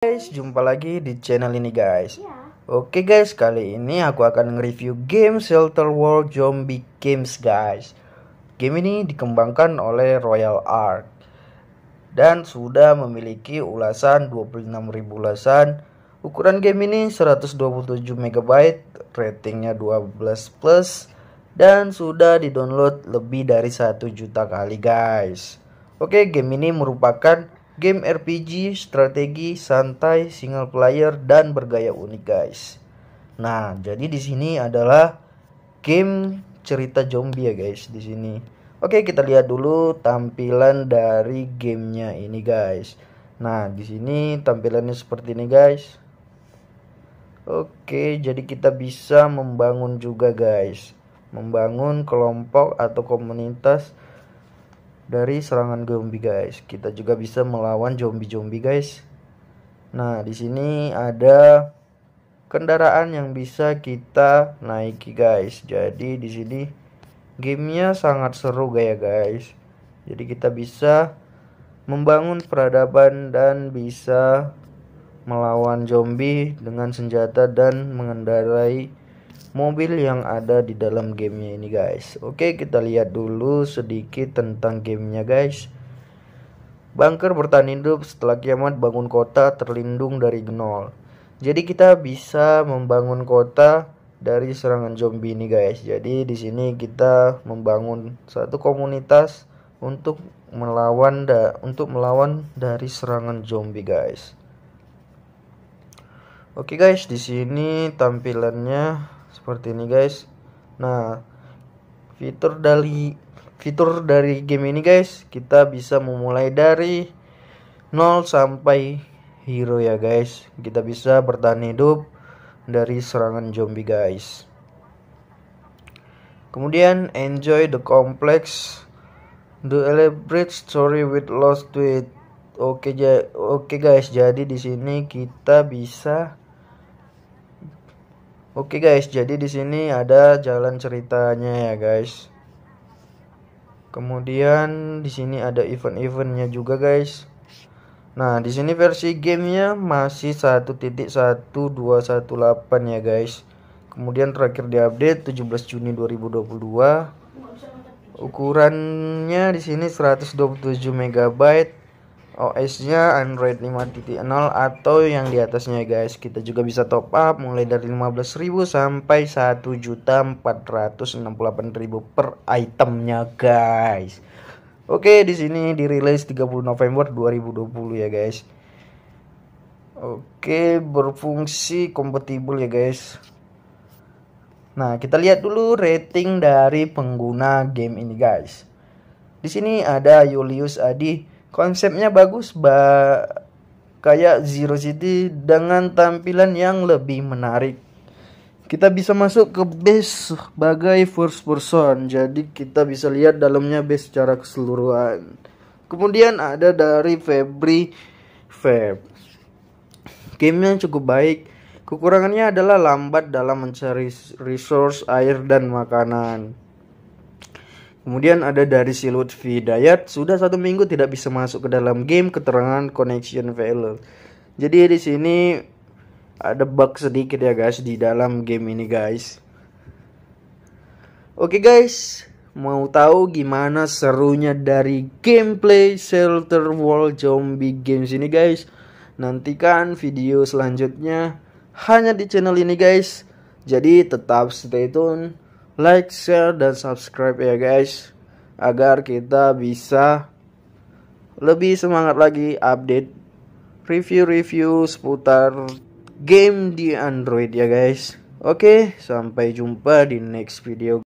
guys, jumpa lagi di channel ini guys Yeah. Oke guys, kali ini aku akan nge-review game Shelter World Zombie Games guys Game ini dikembangkan oleh Royal Ark Dan sudah memiliki ulasan 26.000 ulasan Ukuran game ini 127MB, ratingnya 12 plus Dan sudah didownload lebih dari 1 juta kali guys Oke, game ini merupakan game RPG, strategi, santai, single player dan bergaya unik guys. Nah, jadi di sini adalah game cerita zombie ya guys di sini. Oke, kita lihat dulu tampilan dari gamenya ini guys. Nah, di sini tampilannya seperti ini guys. Oke, jadi kita bisa membangun juga guys. Membangun kelompok atau komunitas dari serangan zombie guys. Kita juga bisa melawan zombie-zombie guys. Nah, di sini ada kendaraan yang bisa kita naiki guys. Jadi di sini gamenya sangat seru gaya guys. Jadi kita bisa membangun peradaban dan bisa melawan zombie dengan senjata dan mengendarai mobil yang ada di dalam gamenya ini guys Oke kita lihat dulu sedikit tentang gamenya guys Bunker bertahan hidup setelah kiamat bangun kota terlindung dari nol Jadi kita bisa membangun kota dari serangan zombie ini guys Jadi di sini kita membangun satu komunitas untuk melawan da untuk melawan dari serangan zombie guys Oke guys, di sini tampilannya seperti ini guys nah fitur dari fitur dari game ini guys kita bisa memulai dari 0 sampai hero ya guys kita bisa bertahan hidup dari serangan zombie guys kemudian enjoy the complex the elaborate story with lost tweet oke okay, oke okay guys jadi di sini kita bisa Oke guys, jadi di sini ada jalan ceritanya ya guys. Kemudian di sini ada event-eventnya juga guys. Nah, di sini versi gamenya masih 1.1218 ya guys. Kemudian terakhir diupdate 17 Juni 2022. Ukurannya di sini 127 MB OS-nya Android 5.0 atau yang di atasnya guys. Kita juga bisa top up mulai dari 15.000 sampai 1.468.000 per itemnya guys. Oke, di sini dirilis 30 November 2020 ya guys. Oke, berfungsi kompatibel ya guys. Nah, kita lihat dulu rating dari pengguna game ini guys. Di sini ada Julius Adi Konsepnya bagus, ba kayak Zero City dengan tampilan yang lebih menarik. Kita bisa masuk ke base sebagai first person, jadi kita bisa lihat dalamnya base secara keseluruhan. Kemudian ada dari Febri Feb. yang cukup baik. Kekurangannya adalah lambat dalam mencari resource air dan makanan. Kemudian ada dari si Lutfi Dayat, sudah satu minggu tidak bisa masuk ke dalam game keterangan connection failed. Jadi di sini ada bug sedikit ya guys di dalam game ini guys. Oke guys, mau tahu gimana serunya dari gameplay Shelter Wall Zombie Games ini guys? Nantikan video selanjutnya hanya di channel ini guys. Jadi tetap stay tune like, share, dan subscribe ya guys Agar kita bisa lebih semangat lagi update review-review seputar game di Android ya guys Oke, sampai jumpa di next video